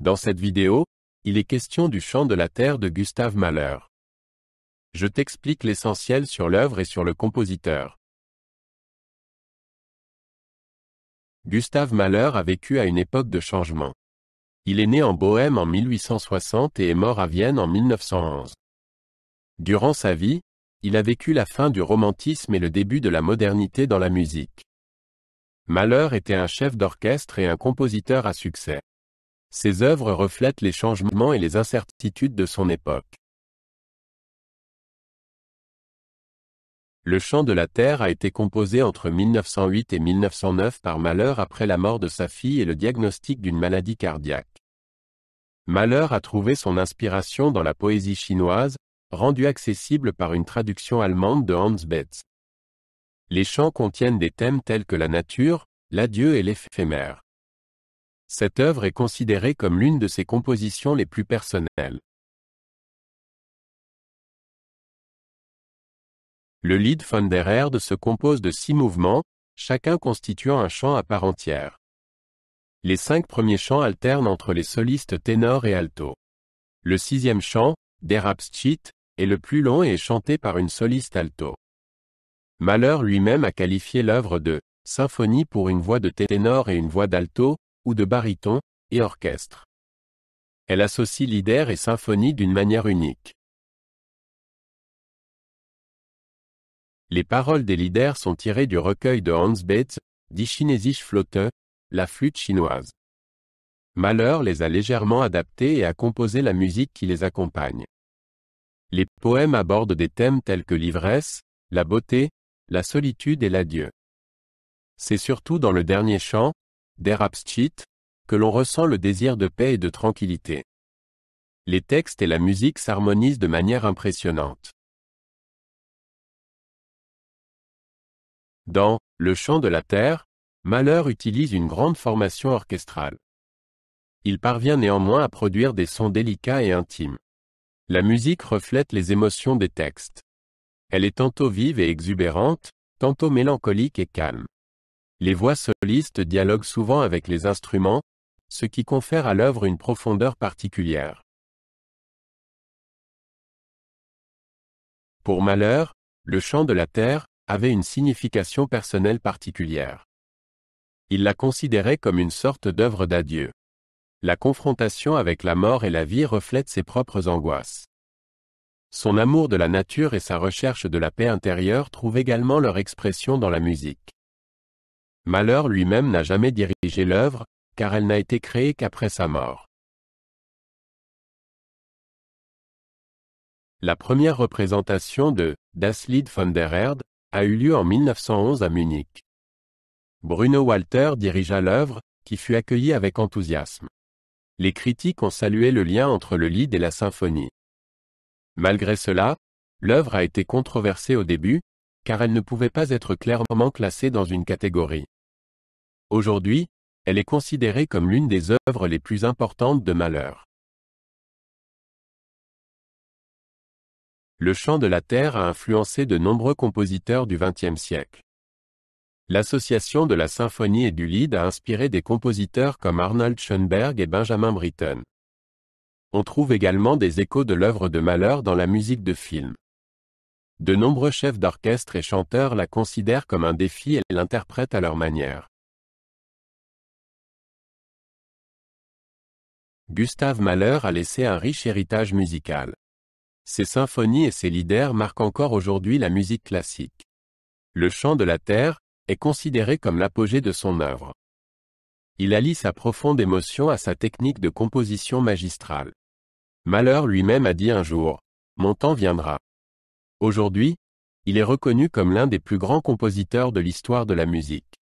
Dans cette vidéo, il est question du chant de la terre de Gustave Mahler. Je t'explique l'essentiel sur l'œuvre et sur le compositeur. Gustave Mahler a vécu à une époque de changement. Il est né en Bohême en 1860 et est mort à Vienne en 1911. Durant sa vie, il a vécu la fin du romantisme et le début de la modernité dans la musique. Mahler était un chef d'orchestre et un compositeur à succès. Ses œuvres reflètent les changements et les incertitudes de son époque. Le chant de la terre a été composé entre 1908 et 1909 par Malheur après la mort de sa fille et le diagnostic d'une maladie cardiaque. Malheur a trouvé son inspiration dans la poésie chinoise, rendue accessible par une traduction allemande de Hans Betz. Les chants contiennent des thèmes tels que la nature, l'adieu et l'éphémère. Cette œuvre est considérée comme l'une de ses compositions les plus personnelles. Le Lied von der Erde se compose de six mouvements, chacun constituant un chant à part entière. Les cinq premiers chants alternent entre les solistes ténor et alto. Le sixième chant, Der Abschied, est le plus long et est chanté par une soliste alto. Mahler lui-même a qualifié l'œuvre de symphonie pour une voix de ténor et une voix d'alto, ou de baryton, et orchestre. Elle associe lieder et symphonie d'une manière unique. Les paroles des leaders sont tirées du recueil de Hans Beth, dit Chinesische Flotte, la flûte chinoise. Malheur les a légèrement adaptées et a composé la musique qui les accompagne. Les poèmes abordent des thèmes tels que l'ivresse, la beauté, la solitude et l'adieu. C'est surtout dans le dernier chant, d'Erapschit, que l'on ressent le désir de paix et de tranquillité. Les textes et la musique s'harmonisent de manière impressionnante. Dans Le chant de la terre, Malheur utilise une grande formation orchestrale. Il parvient néanmoins à produire des sons délicats et intimes. La musique reflète les émotions des textes. Elle est tantôt vive et exubérante, tantôt mélancolique et calme. Les voix solistes dialoguent souvent avec les instruments, ce qui confère à l'œuvre une profondeur particulière. Pour Malheur, le chant de la terre avait une signification personnelle particulière. Il la considérait comme une sorte d'œuvre d'adieu. La confrontation avec la mort et la vie reflète ses propres angoisses. Son amour de la nature et sa recherche de la paix intérieure trouvent également leur expression dans la musique. Malheur lui-même n'a jamais dirigé l'œuvre, car elle n'a été créée qu'après sa mort. La première représentation de Das Lied von der Erde a eu lieu en 1911 à Munich. Bruno Walter dirigea l'œuvre, qui fut accueillie avec enthousiasme. Les critiques ont salué le lien entre le Lied et la symphonie. Malgré cela, l'œuvre a été controversée au début, car elle ne pouvait pas être clairement classée dans une catégorie. Aujourd'hui, elle est considérée comme l'une des œuvres les plus importantes de Malheur. Le chant de la terre a influencé de nombreux compositeurs du XXe siècle. L'association de la symphonie et du lead a inspiré des compositeurs comme Arnold Schoenberg et Benjamin Britten. On trouve également des échos de l'œuvre de Mahler dans la musique de film. De nombreux chefs d'orchestre et chanteurs la considèrent comme un défi et l'interprètent à leur manière. Gustave Mahler a laissé un riche héritage musical. Ses symphonies et ses lieder marquent encore aujourd'hui la musique classique. Le chant de la terre est considéré comme l'apogée de son œuvre. Il allie sa profonde émotion à sa technique de composition magistrale. Mahler lui-même a dit un jour, Mon temps viendra. Aujourd'hui, il est reconnu comme l'un des plus grands compositeurs de l'histoire de la musique.